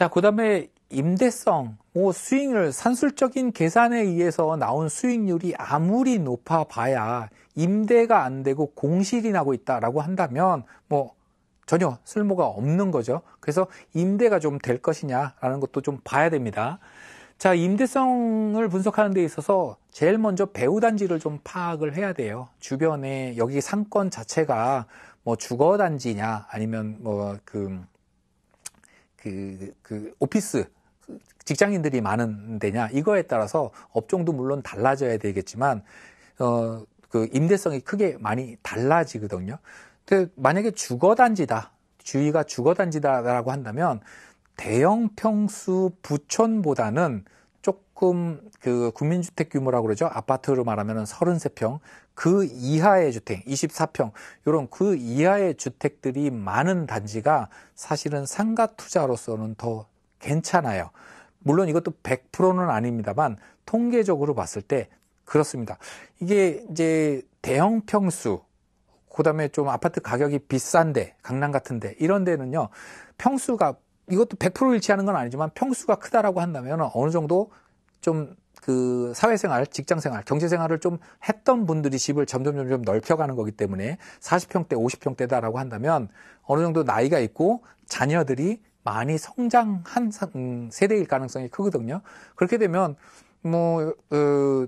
자, 그 다음에 임대성, 뭐 수익률, 산술적인 계산에 의해서 나온 수익률이 아무리 높아 봐야 임대가 안 되고 공실이 나고 있다라고 한다면 뭐 전혀 쓸모가 없는 거죠. 그래서 임대가 좀 될 것이냐라는 것도 좀 봐야 됩니다. 자, 임대성을 분석하는 데 있어서 제일 먼저 배우 단지를 좀 파악을 해야 돼요. 주변에 여기 상권 자체가 뭐 주거 단지냐 아니면 뭐그 그, 그 오피스 직장인들이 많은 데냐 이거에 따라서 업종도 물론 달라져야 되겠지만 어, 그 임대성이 크게 많이 달라지거든요. 근데 만약에 주거단지다 주위가 주거단지다라고 한다면 대형 평수 부촌보다는 조금 그 국민주택 규모라고 그러죠. 아파트로 말하면 33평 그 이하의 주택 24평 이런 그 이하의 주택들이 많은 단지가 사실은 상가 투자로서는 더 괜찮아요. 물론 이것도 100%는 아닙니다만 통계적으로 봤을 때 그렇습니다. 이게 이제 대형 평수 그다음에 좀 아파트 가격이 비싼데 강남 같은데 이런 데는요 평수가 이것도 100% 일치하는 건 아니지만 평수가 크다라고 한다면 어느 정도 좀 그 사회생활, 직장생활, 경제생활을 좀 했던 분들이 집을 점점 점점 넓혀가는 거기 때문에 40평대, 50평대다라고 한다면 어느 정도 나이가 있고 자녀들이 많이 성장한 음, 세대일 가능성이 크거든요. 그렇게 되면 뭐 어,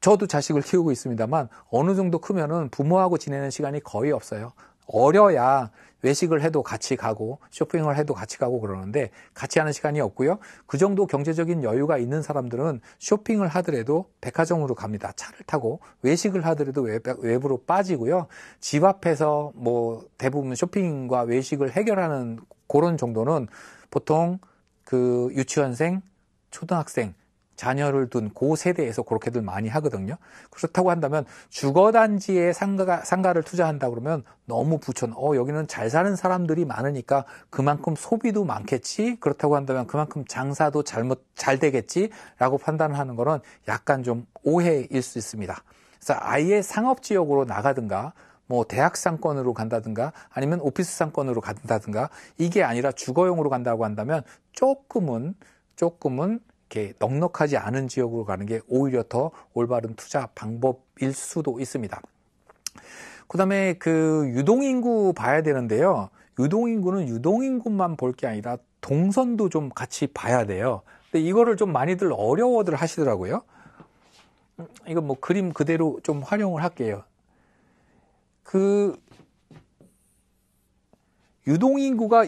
저도 자식을 키우고 있습니다만 어느 정도 크면은 부모하고 지내는 시간이 거의 없어요. 어려야 외식을 해도 같이 가고 쇼핑을 해도 같이 가고 그러는데 같이 하는 시간이 없고요. 그 정도 경제적인 여유가 있는 사람들은 쇼핑을 하더라도 백화점으로 갑니다. 차를 타고 외식을 하더라도 외, 부로 빠지고요. 집 앞에서 뭐 대부분 쇼핑과 외식을 해결하는 그런 정도는 보통 그 유치원생, 초등학생 자녀를 둔 고 세대에서 그렇게들 많이 하거든요. 그렇다고 한다면 주거단지에 상가 상가를 투자한다 그러면 너무 부천, 어, 여기는 잘 사는 사람들이 많으니까 그만큼 소비도 많겠지? 그렇다고 한다면 그만큼 장사도 잘못, 잘 되겠지? 라고 판단하는 거는 약간 좀 오해일 수 있습니다. 그래서 아예 상업지역으로 나가든가 뭐 대학 상권으로 간다든가 아니면 오피스 상권으로 간다든가 이게 아니라 주거용으로 간다고 한다면 조금은 조금은 이렇게 넉넉하지 않은 지역으로 가는 게 오히려 더 올바른 투자 방법일 수도 있습니다. 그다음에 그 유동인구 봐야 되는데요. 유동인구는 유동인구만 볼 게 아니라 동선도 좀 같이 봐야 돼요. 근데 이거를 좀 많이들 어려워들 하시더라고요. 이거 뭐 그림 그대로 좀 활용을 할게요. 그 유동인구가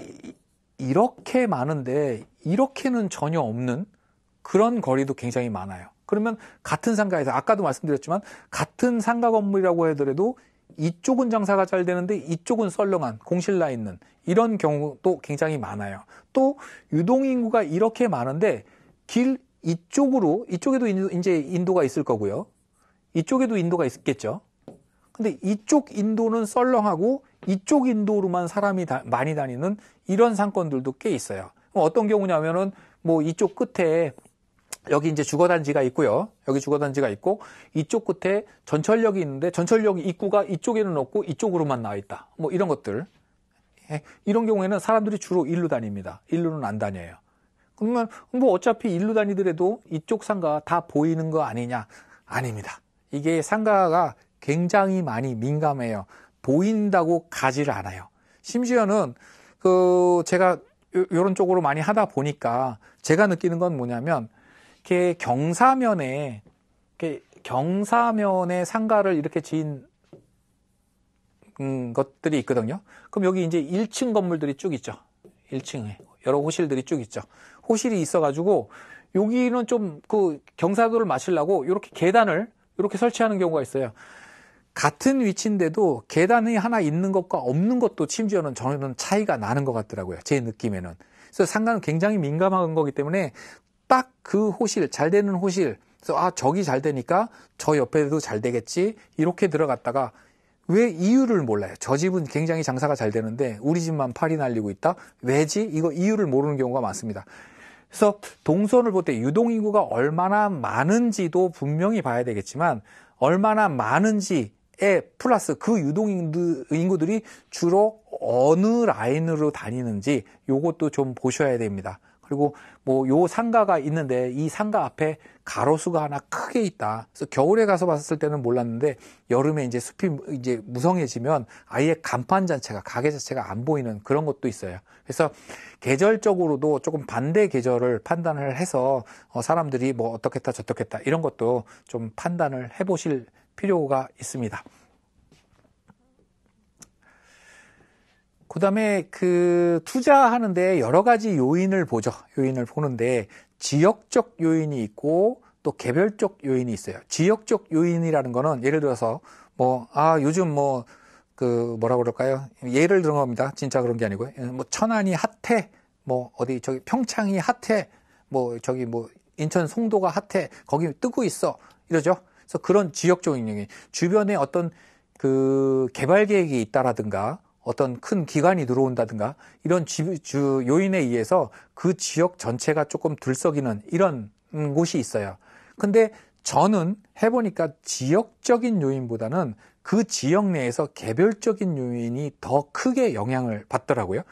이렇게 많은데 이렇게는 전혀 없는 그런 거리도 굉장히 많아요. 그러면 같은 상가에서 아까도 말씀드렸지만 같은 상가 건물이라고 하더라도 이쪽은 장사가 잘 되는데 이쪽은 썰렁한 공실나 있는 이런 경우도 굉장히 많아요. 또 유동 인구가 이렇게 많은데 길 이쪽으로 이쪽에도 이제 인도가 있을 거고요. 이쪽에도 인도가 있겠죠. 근데 이쪽 인도는 썰렁하고 이쪽 인도로만 사람이 다, 많이 다니는 이런 상권들도 꽤 있어요. 어떤 경우냐면은 뭐 이쪽 끝에 여기 이제 주거단지가 있고요. 여기 주거단지가 있고 이쪽 끝에 전철역이 있는데 전철역 입구가 이쪽에는 없고 이쪽으로만 나와 있다. 뭐 이런 것들. 예. 이런 경우에는 사람들이 주로 일로 다닙니다. 일로는 안 다녀요. 그러면 뭐 어차피 일로 다니더라도 이쪽 상가 다 보이는 거 아니냐? 아닙니다. 이게 상가가 굉장히 많이 민감해요. 보인다고 가지를 않아요. 심지어는 그 제가 요런 쪽으로 많이 하다 보니까 제가 느끼는 건 뭐냐면 이렇게 경사면에 이렇게 경사면에 상가를 이렇게 지은 음, 것들이 있거든요. 그럼 여기 이제 1층 건물들이 쭉 있죠. 1층에 여러 호실들이 쭉 있죠. 호실이 있어가지고 여기는 좀 그 경사도를 마시려고 이렇게 계단을 이렇게 설치하는 경우가 있어요. 같은 위치인데도 계단이 하나 있는 것과 없는 것도 심지어는 저는 차이가 나는 것 같더라고요. 제 느낌에는. 그래서 상가는 굉장히 민감한 거기 때문에 딱그 호실, 잘 되는 호실. 그래서 아, 저기 잘 되니까 저 옆에도 잘 되겠지. 이렇게 들어갔다가 왜 이유를 몰라요. 저 집은 굉장히 장사가 잘 되는데 우리 집만 팔이 날리고 있다. 왜지? 이거 이유를 모르는 경우가 많습니다. 그래서 동선을 볼 때 유동인구가 얼마나 많은지도 분명히 봐야 되겠지만 얼마나 많은지 에 플러스 그 유동인구들이 주로 어느 라인으로 다니는지 이것도좀 보셔야 됩니다. 그리고 뭐요 상가가 있는데 이 상가 앞에 가로수가 하나 크게 있다. 그래서 겨울에 가서 봤을 때는 몰랐는데 여름에 이제 숲이 이제 무성해지면 아예 간판 자체가 가게 자체가 안 보이는 그런 것도 있어요. 그래서 계절적으로도 조금 반대 계절을 판단을 해서 어 사람들이 뭐 어떻겠다 저떻겠다 이런 것도 좀 판단을 해보실 필요가 있습니다. 그다음에 그 투자하는데 여러 가지 요인을 보죠. 요인을 보는데 지역적 요인이 있고 또 개별적 요인이 있어요. 지역적 요인이라는 거는 예를 들어서 뭐 아 요즘 뭐 그 뭐라 그럴까요? 예를 들은 겁니다. 진짜 그런 게 아니고요. 예, 뭐 천안이 핫해, 뭐 어디 저기 평창이 핫해, 뭐 저기 뭐 인천 송도가 핫해, 거기 뜨고 있어 이러죠. 그래서 그런 지역적 요인이 주변에 어떤 그 개발 계획이 있다라든가 어떤 큰 기관이 들어온다든가 이런 지, 주 요인에 의해서 그 지역 전체가 조금 들썩이는 이런 음, 곳이 있어요. 근데 저는 해보니까 지역적인 요인보다는 그 지역 내에서 개별적인 요인이 더 크게 영향을 받더라고요.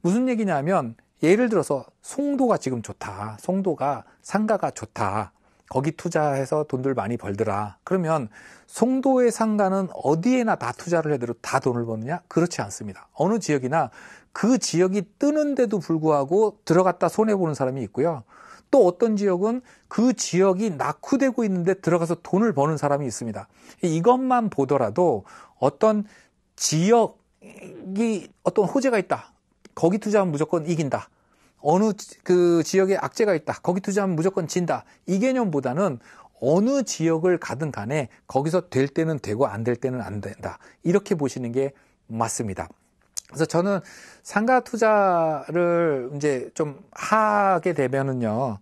무슨 얘기냐면 예를 들어서 송도가 지금 좋다. 송도가 상가가 좋다. 거기 투자해서 돈들 많이 벌더라. 그러면 송도의 상가는 어디에나 다 투자를 해도 다 돈을 버느냐? 그렇지 않습니다. 어느 지역이나 그 지역이 뜨는데도 불구하고 들어갔다 손해보는 사람이 있고요. 또 어떤 지역은 그 지역이 낙후되고 있는데 들어가서 돈을 버는 사람이 있습니다. 이것만 보더라도 어떤 지역이 어떤 호재가 있다. 거기 투자하면 무조건 이긴다. 어느 그 지역에 악재가 있다. 거기 투자하면 무조건 진다. 이 개념보다는 어느 지역을 가든 간에 거기서 될 때는 되고 안 될 때는 안 된다. 이렇게 보시는 게 맞습니다. 그래서 저는 상가 투자를 이제 좀 하게 되면은요.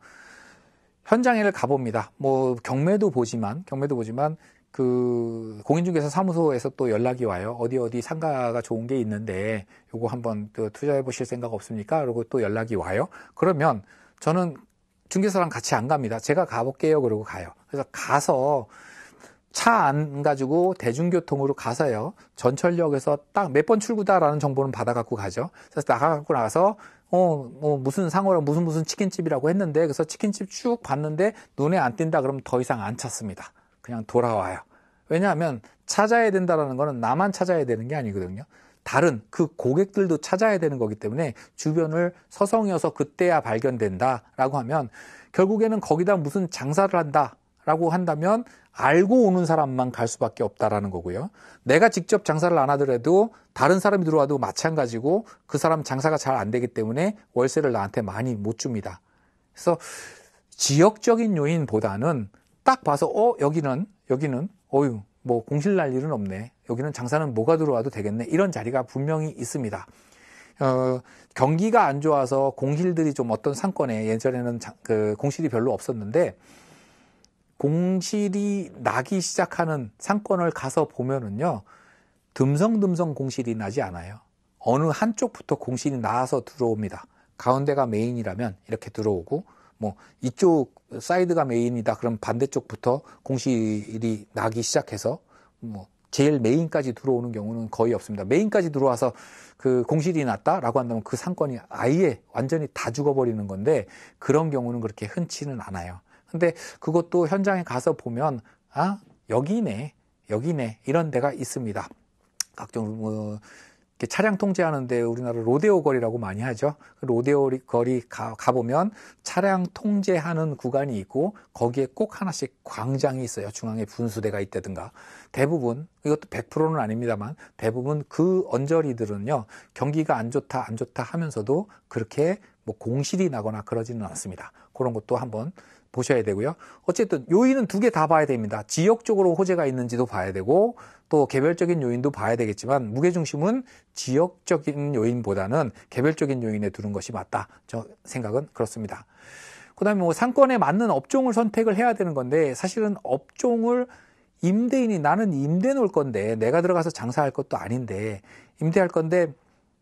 현장에를 가봅니다. 뭐 경매도 보지만 경매도 보지만 그 공인중개사 사무소에서 또 연락이 와요. 어디 어디 상가가 좋은 게 있는데 요거 한번 또 투자해 보실 생각 없습니까? 그러고또 연락이 와요. 그러면 저는 중개사랑 같이 안 갑니다. 제가 가볼게요. 그러고 가요. 그래서 가서 차 안 가지고 대중교통으로 가서요. 전철역에서 딱 몇 번 출구다라는 정보는 받아 갖고 가죠. 그래서 나가 갖고 나서 어, 뭐 무슨 상호랑 무슨 무슨 치킨집이라고 했는데 그래서 치킨집 쭉 봤는데 눈에 안 띈다 그러면 더 이상 안 찾습니다. 그냥 돌아와요. 왜냐하면 찾아야 된다라는 거는 나만 찾아야 되는 게 아니거든요. 다른 그 고객들도 찾아야 되는 거기 때문에 주변을 서성여서 그때야 발견된다라고 하면 결국에는 거기다 무슨 장사를 한다라고 한다면 알고 오는 사람만 갈 수밖에 없다라는 거고요. 내가 직접 장사를 안 하더라도 다른 사람이 들어와도 마찬가지고 그 사람 장사가 잘 안 되기 때문에 월세를 나한테 많이 못 줍니다. 그래서 지역적인 요인보다는 딱 봐서 어 여기는 여기는 어유 뭐 공실 날 일은 없네 여기는 장사는 뭐가 들어와도 되겠네 이런 자리가 분명히 있습니다. 어, 경기가 안 좋아서 공실들이 좀 어떤 상권에 예전에는 자, 그 공실이 별로 없었는데 공실이 나기 시작하는 상권을 가서 보면은요 듬성듬성 공실이 나지 않아요. 어느 한쪽부터 공실이 나와서 들어옵니다. 가운데가 메인이라면 이렇게 들어오고 뭐 이쪽 사이드가 메인이다 그럼 반대쪽부터 공실이 나기 시작해서 뭐 제일 메인까지 들어오는 경우는 거의 없습니다. 메인까지 들어와서 그 공실이 났다라고 한다면 그 상권이 아예 완전히 다 죽어버리는 건데 그런 경우는 그렇게 흔치는 않아요. 근데 그것도 현장에 가서 보면 아 여기네 여기네 이런 데가 있습니다. 각종 어, 차량 통제하는데 우리나라 로데오 거리라고 많이 하죠. 그 로데오 거리 가, 가보면 차량 통제하는 구간이 있고 거기에 꼭 하나씩 광장이 있어요. 중앙에 분수대가 있다든가. 대부분 이것도 100%는 아닙니다만 대부분 그 언저리들은요. 경기가 안 좋다 안 좋다 하면서도 그렇게 뭐 공실이 나거나 그러지는 않습니다. 그런 것도 한번 보셔야 되고요. 어쨌든 요인은 두 개 다 봐야 됩니다. 지역적으로 호재가 있는지도 봐야 되고 또 개별적인 요인도 봐야 되겠지만 무게중심은 지역적인 요인보다는 개별적인 요인에 두는 것이 맞다. 저 생각은 그렇습니다. 그다음에 뭐 상권에 맞는 업종을 선택을 해야 되는 건데 사실은 업종을 임대인이 나는 임대 놓을 건데 내가 들어가서 장사할 것도 아닌데 임대할 건데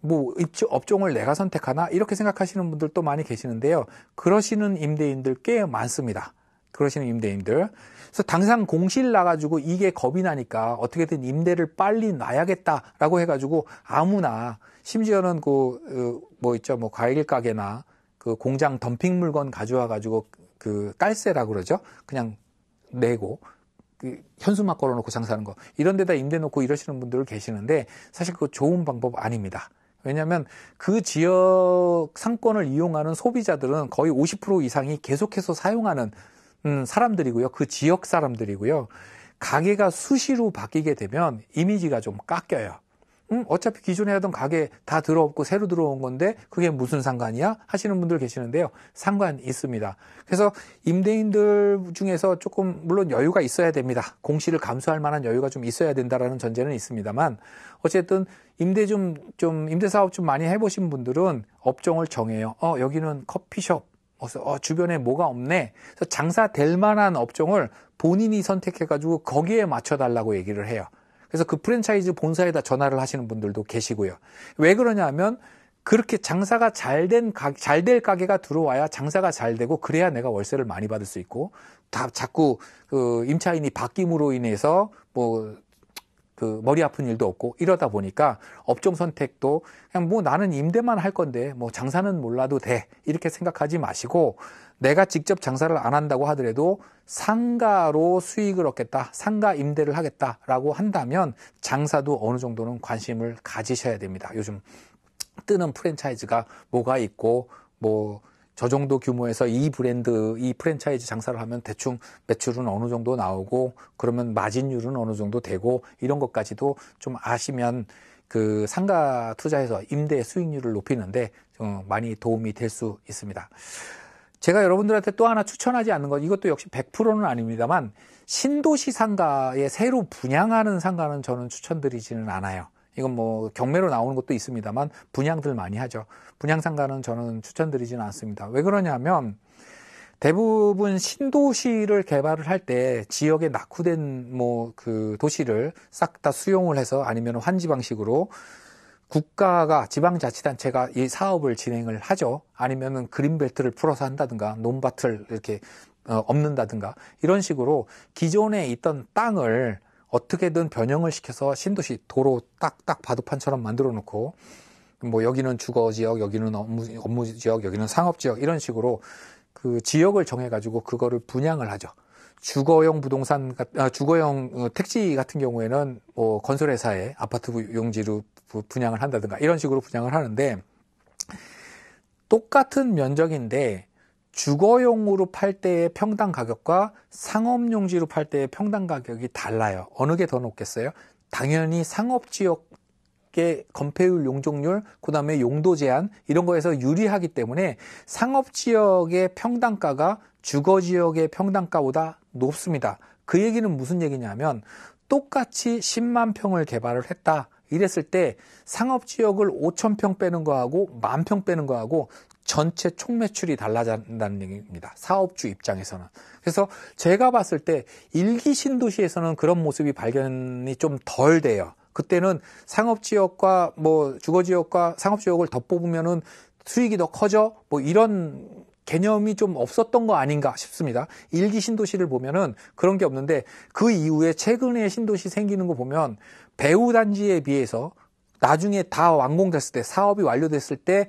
뭐 업종을 내가 선택하나 이렇게 생각하시는 분들도 많이 계시는데요. 그러시는 임대인들 꽤 많습니다. 그러시는 임대인들. 그래서 당장 공실 나가지고 이게 겁이 나니까 어떻게든 임대를 빨리 놔야겠다라고 해가지고 아무나 심지어는 그뭐 어, 있죠 뭐 과일 가게나 그 공장 덤핑 물건 가져와가지고 그 깔세라 그러죠. 그냥 내고 그 현수막 걸어놓고 장사하는 거 이런 데다 임대 놓고 이러시는 분들 계시는데 사실 그거 좋은 방법 아닙니다. 왜냐하면 그 지역 상권을 이용하는 소비자들은 거의 50% 이상이 계속해서 사용하는 음, 사람들이고요. 그 지역 사람들이고요. 가게가 수시로 바뀌게 되면 이미지가 좀 깎여요. 음, 어차피 기존에 하던 가게 다들어오고 새로 들어온 건데 그게 무슨 상관이야? 하시는 분들 계시는데요. 상관 있습니다. 그래서 임대인들 중에서 조금 물론 여유가 있어야 됩니다. 공시를 감수할 만한 여유가 좀 있어야 된다라는 전제는 있습니다만 어쨌든 임대 좀, 좀 임대 사업 좀 많이 해보신 분들은 업종을 정해요. 어, 여기는 커피숍. 어, 주변에 뭐가 없네. 그래서 장사될 만한 업종을 본인이 선택해가지고 거기에 맞춰달라고 얘기를 해요. 그래서 그 프랜차이즈 본사에다 전화를 하시는 분들도 계시고요. 왜 그러냐면 그렇게 장사가 잘된잘 될 가게가 들어와야 장사가 잘 되고 그래야 내가 월세를 많이 받을 수 있고 다 자꾸 그 임차인이 바뀜으로 인해서 뭐그 머리 아픈 일도 없고 이러다 보니까 업종 선택도 그냥 뭐 나는 임대만 할 건데 뭐 장사는 몰라도 돼 이렇게 생각하지 마시고 내가 직접 장사를 안 한다고 하더라도 상가로 수익을 얻겠다 상가 임대를 하겠다라고 한다면 장사도 어느 정도는 관심을 가지셔야 됩니다 요즘 뜨는 프랜차이즈가 뭐가 있고 뭐저 정도 규모에서 이 브랜드, 이 프랜차이즈 장사를 하면 대충 매출은 어느 정도 나오고 그러면 마진율은 어느 정도 되고 이런 것까지도 좀 아시면 그 상가 투자에서 임대 수익률을 높이는데 좀 많이 도움이 될 수 있습니다. 제가 여러분들한테 또 하나 추천하지 않는 건 이것도 역시 100%는 아닙니다만 신도시 상가에 새로 분양하는 상가는 저는 추천드리지는 않아요. 이건 뭐 경매로 나오는 것도 있습니다만 분양들 많이 하죠. 분양 상가는 저는 추천드리지는 않습니다. 왜 그러냐면 대부분 신도시를 개발을 할 때 지역에 낙후된 뭐 그 도시를 싹 다 수용을 해서 아니면 환지 방식으로 국가가 지방자치단체가 이 사업을 진행을 하죠. 아니면은 그린벨트를 풀어서 한다든가 논밭을 이렇게 어, 없는다든가 이런 식으로 기존에 있던 땅을 어떻게든 변형을 시켜서 신도시 도로 딱딱 바둑판처럼 만들어 놓고 뭐 여기는 주거 지역, 여기는 업무, 업무 지역, 여기는 상업 지역 이런 식으로 그 지역을 정해 가지고 그거를 분양을 하죠. 주거용 부동산 아, 주거용 어, 택지 같은 경우에는 뭐 건설회사에 아파트 용지로 분양을 한다든가 이런 식으로 분양을 하는데 똑같은 면적인데 주거용으로 팔 때의 평당 가격과 상업용지로 팔 때의 평당 가격이 달라요. 어느 게 더 높겠어요? 당연히 상업지역 의 건폐율 용적률 그다음에 용도 제한 이런 거에서 유리하기 때문에 상업 지역의 평당가가 주거 지역의 평당가보다 높습니다. 그 얘기는 무슨 얘기냐면 똑같이 10만 평을 개발을 했다. 이랬을 때 상업 지역을 5천 평 빼는 거하고 만 평 빼는 거하고 전체 총매출이 달라진다는 얘기입니다. 사업주 입장에서는. 그래서 제가 봤을 때 일기 신도시에서는 그런 모습이 발견이 좀 덜 돼요. 그때는 상업지역과 뭐 주거지역과 상업지역을 덧뽑으면은 수익이 더 커져 뭐 이런 개념이 좀 없었던 거 아닌가 싶습니다. 일기 신도시를 보면은 그런 게 없는데 그 이후에 최근에 신도시 생기는 거 보면 배우 단지에 비해서 나중에 다 완공됐을 때 사업이 완료됐을 때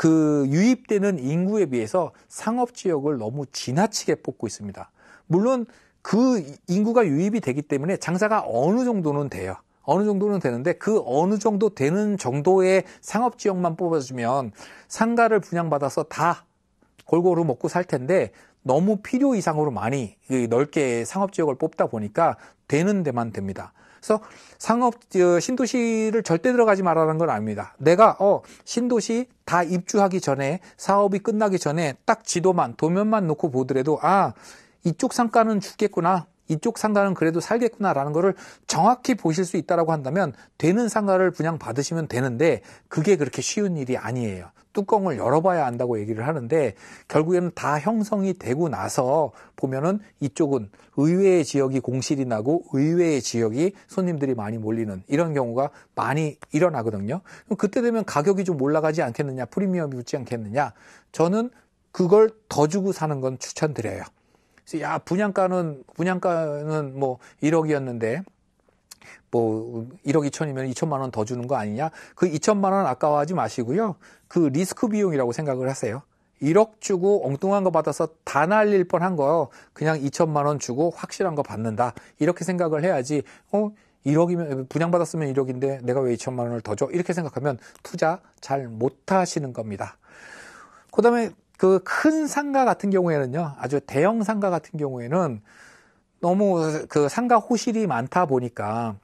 그 유입되는 인구에 비해서 상업 지역을 너무 지나치게 뽑고 있습니다. 물론 그 인구가 유입이 되기 때문에 장사가 어느 정도는 돼요. 어느 정도는 되는데 그 어느 정도 되는 정도의 상업 지역만 뽑아주면 상가를 분양받아서 다 골고루 먹고 살 텐데 너무 필요 이상으로 많이 넓게 상업 지역을 뽑다 보니까 되는 데만 됩니다. 그래서 상업 어, 신도시를 절대 들어가지 말라는 건 아닙니다. 내가 어 신도시 다 입주하기 전에 사업이 끝나기 전에 딱 지도만 도면만 놓고 보더라도 아 이쪽 상가는 죽겠구나. 이쪽 상가는 그래도 살겠구나라는 거를 정확히 보실 수 있다라고 한다면 되는 상가를 분양 받으시면 되는데 그게 그렇게 쉬운 일이 아니에요. 뚜껑을 열어봐야 한다고 얘기를 하는데 결국에는 다 형성이 되고 나서 보면은 이쪽은 의외의 지역이 공실이 나고 의외의 지역이 손님들이 많이 몰리는 이런 경우가 많이 일어나거든요. 그때 되면 가격이 좀 올라가지 않겠느냐, 프리미엄이 붙지 않겠느냐. 저는 그걸 더 주고 사는 건 추천드려요. 야 분양가는 분양가는 뭐 1억이었는데 뭐 1억 2천이면 2천만 원 더 주는 거 아니냐? 그 2천만 원 아까워하지 마시고요. 그 리스크 비용이라고 생각을 하세요. 1억 주고 엉뚱한 거 받아서 다 날릴 뻔 한 거 그냥 2천만 원 주고 확실한 거 받는다. 이렇게 생각을 해야지. 어 1억이면 분양받았으면 1억인데 내가 왜 2천만 원을 더 줘? 이렇게 생각하면 투자 잘 못 하시는 겁니다. 그다음에 그 큰 상가 같은 경우에는요. 아주 대형 상가 같은 경우에는 너무 그 상가 호실이 많다 보니까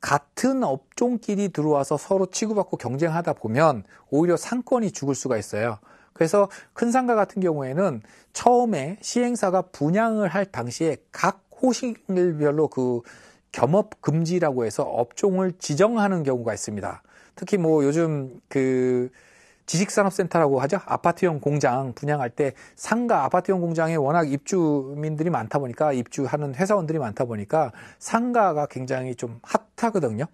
같은 업종끼리 들어와서 서로 치고받고 경쟁하다 보면 오히려 상권이 죽을 수가 있어요. 그래서 큰 상가 같은 경우에는 처음에 시행사가 분양을 할 당시에 각 호실별로 그 겸업 금지라고 해서 업종을 지정하는 경우가 있습니다. 특히 뭐 요즘 그 지식산업센터라고 하죠. 아파트형 공장 분양할 때 상가 아파트형 공장에 워낙 입주민들이 많다 보니까 입주하는 회사원들이 많다 보니까 상가가 굉장히 좀 핫하거든요.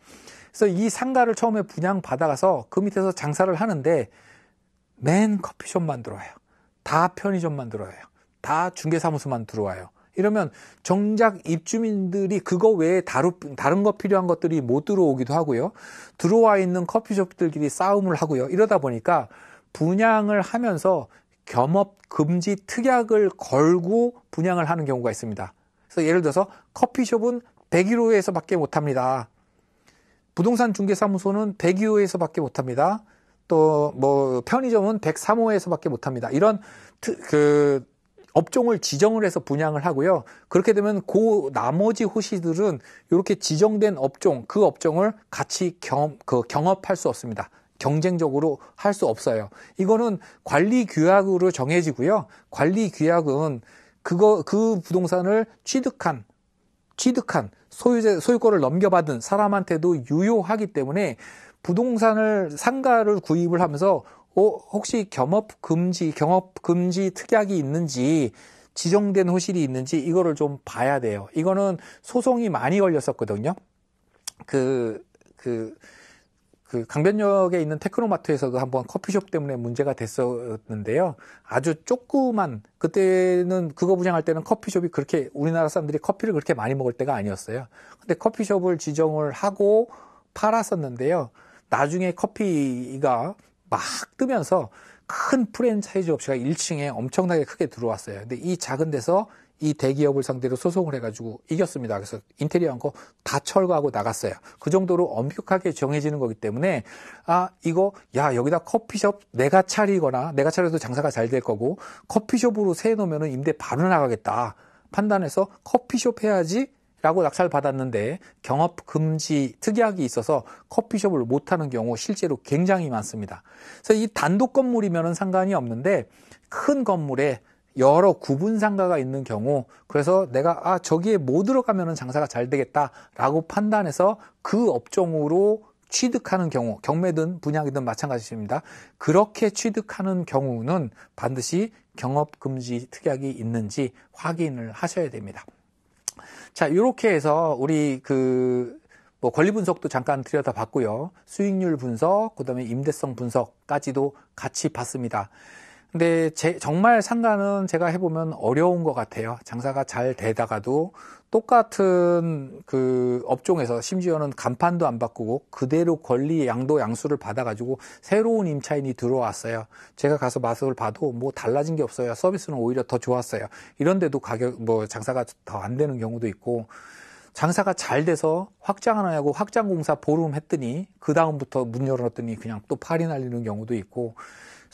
그래서 이 상가를 처음에 분양 받아가서 그 밑에서 장사를 하는데 맨 커피숍만 들어와요. 다 편의점만 들어와요. 다 중개사무소만 들어와요. 이러면 정작 입주민들이 그거 외에 다루, 다른 것 필요한 것들이 못 들어오기도 하고요. 들어와 있는 커피숍들끼리 싸움을 하고요. 이러다 보니까 분양을 하면서 겸업 금지 특약을 걸고 분양을 하는 경우가 있습니다. 그래서 예를 들어서 커피숍은 101호에서밖에 못 합니다. 부동산 중개사무소는 102호에서밖에 못 합니다. 또 뭐 편의점은 103호에서밖에 못 합니다. 이런 그 업종을 지정을 해서 분양을 하고요. 그렇게 되면 그 나머지 호시들은 이렇게 지정된 업종, 그 업종을 같이 경험, 그 경합할 수 없습니다. 경쟁적으로 할 수 없어요. 이거는 관리 규약으로 정해지고요. 관리 규약은 그거, 그 부동산을 취득한, 취득한 소유자, 소유권을 넘겨받은 사람한테도 유효하기 때문에 부동산을 상가를 구입을 하면서 어, 혹시 겸업 금지, 경업 금지 특약이 있는지 지정된 호실이 있는지 이거를 좀 봐야 돼요. 이거는 소송이 많이 걸렸었거든요. 그, 그, 그 강변역에 있는 테크노마트에서도 한번 커피숍 때문에 문제가 됐었는데요. 아주 조그만 그때는 그거 분양할 때는 커피숍이 그렇게 우리나라 사람들이 커피를 그렇게 많이 먹을 때가 아니었어요. 근데 커피숍을 지정을 하고 팔았었는데요. 나중에 커피가 막 뜨면서 큰 프랜차이즈 업체가 1층에 엄청나게 크게 들어왔어요. 근데 이 작은 데서 이 대기업을 상대로 소송을 해가지고 이겼습니다. 그래서 인테리어 한거 다 철거하고 나갔어요. 그 정도로 엄격하게 정해지는 거기 때문에 아 이거 야 여기다 커피숍 내가 차리거나 내가 차려도 장사가 잘 될 거고 커피숍으로 세놓으면 임대 바로 나가겠다 판단해서 커피숍 해야지 라고 낙찰 받았는데 경업 금지 특약이 있어서 커피숍을 못하는 경우 실제로 굉장히 많습니다. 그래서 이 단독 건물이면 상관이 없는데 큰 건물에 여러 구분 상가가 있는 경우 그래서 내가 아 저기에 못 뭐 들어가면 장사가 잘 되겠다라고 판단해서 그 업종으로 취득하는 경우 경매든 분양이든 마찬가지입니다. 그렇게 취득하는 경우는 반드시 경업금지 특약이 있는지 확인을 하셔야 됩니다. 자, 요렇게 해서 우리 그뭐 권리 분석도 잠깐 들여다봤고요. 수익률 분석, 그다음에 임대성 분석까지도 같이 봤습니다. 근데 제, 정말 상가는 제가 해보면 어려운 것 같아요. 장사가 잘 되다가도 똑같은 그 업종에서 심지어는 간판도 안 바꾸고 그대로 권리 양도 양수를 받아가지고 새로운 임차인이 들어왔어요. 제가 가서 맛을 봐도 뭐 달라진 게 없어요. 서비스는 오히려 더 좋았어요. 이런데도 가격 뭐 장사가 더 안 되는 경우도 있고 장사가 잘 돼서 확장하냐고 확장 공사 보름 했더니 그 다음부터 문 열었더니 그냥 또 팔이 날리는 경우도 있고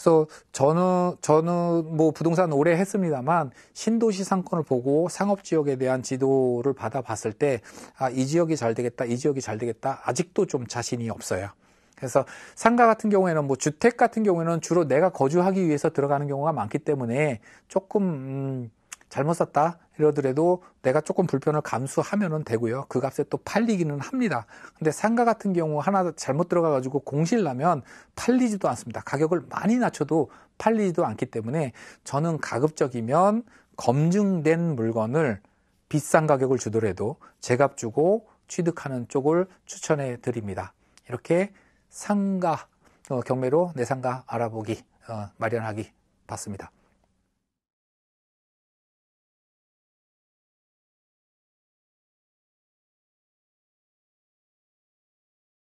그래서 저는 저는 뭐 부동산 오래 했습니다만 신도시 상권을 보고 상업 지역에 대한 지도를 받아 봤을 때 아, 이 지역이 잘 되겠다, 이 지역이 잘 되겠다 아직도 좀 자신이 없어요. 그래서 상가 같은 경우에는 뭐 주택 같은 경우에는 주로 내가 거주하기 위해서 들어가는 경우가 많기 때문에 조금 음, 잘못 샀다 이러더라도 내가 조금 불편을 감수하면은 되고요. 그 값에 또 팔리기는 합니다. 근데 상가 같은 경우 하나 잘못 들어가 가지고 공실 나면 팔리지도 않습니다. 가격을 많이 낮춰도 팔리지도 않기 때문에 저는 가급적이면 검증된 물건을 비싼 가격을 주더라도 제값 주고 취득하는 쪽을 추천해 드립니다. 이렇게 상가 어, 경매로 내 상가 알아보기 어, 마련하기 봤습니다.